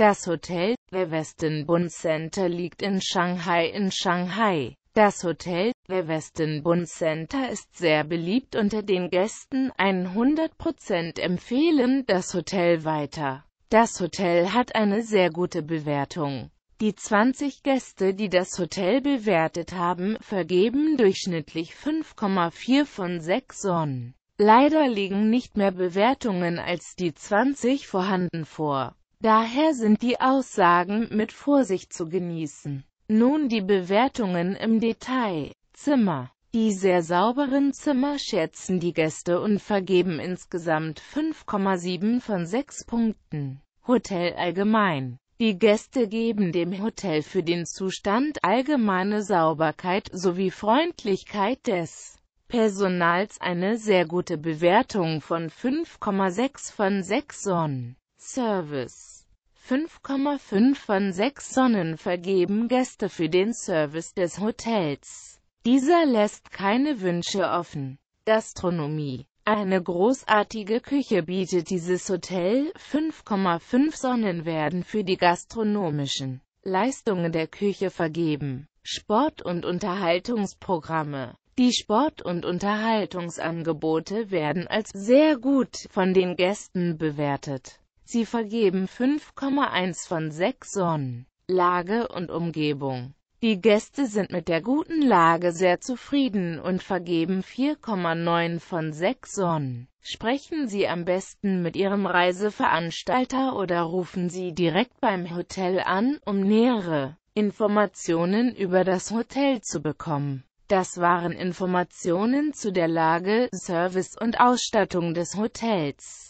Das Hotel The Westin Bund Center liegt in Shanghai in Shanghai. Das Hotel The Westin Bund Center ist sehr beliebt unter den Gästen. 100% empfehlen das Hotel weiter. Das Hotel hat eine sehr gute Bewertung. Die 20 Gäste, die das Hotel bewertet haben, vergeben durchschnittlich 5,4 von 6 Sonnen. Leider liegen nicht mehr Bewertungen als die 20 vorhanden vor. Daher sind die Aussagen mit Vorsicht zu genießen. Nun die Bewertungen im Detail. Zimmer. Die sehr sauberen Zimmer schätzen die Gäste und vergeben insgesamt 5,7 von 6 Punkten. Hotel allgemein. Die Gäste geben dem Hotel für den Zustand allgemeine Sauberkeit sowie Freundlichkeit des Personals eine sehr gute Bewertung von 5,6 von 6 Sonnen. Service 5,5 von 6 Sonnen vergeben Gäste für den Service des Hotels. Dieser lässt keine Wünsche offen. Gastronomie eine großartige Küche bietet dieses Hotel, 5,5 Sonnen werden für die gastronomischen Leistungen der Küche vergeben. Sport- und Unterhaltungsprogramme Die Sport- und Unterhaltungsangebote werden als sehr gut von den Gästen bewertet. Sie vergeben 5,1 von 6 Sonnen. Lage und Umgebung. Die Gäste sind mit der guten Lage sehr zufrieden und vergeben 4,9 von 6 Sonnen. Sprechen Sie am besten mit Ihrem Reiseveranstalter oder rufen Sie direkt beim Hotel an, um nähere Informationen über das Hotel zu bekommen. Das waren Informationen zu der Lage, Service und Ausstattung des Hotels.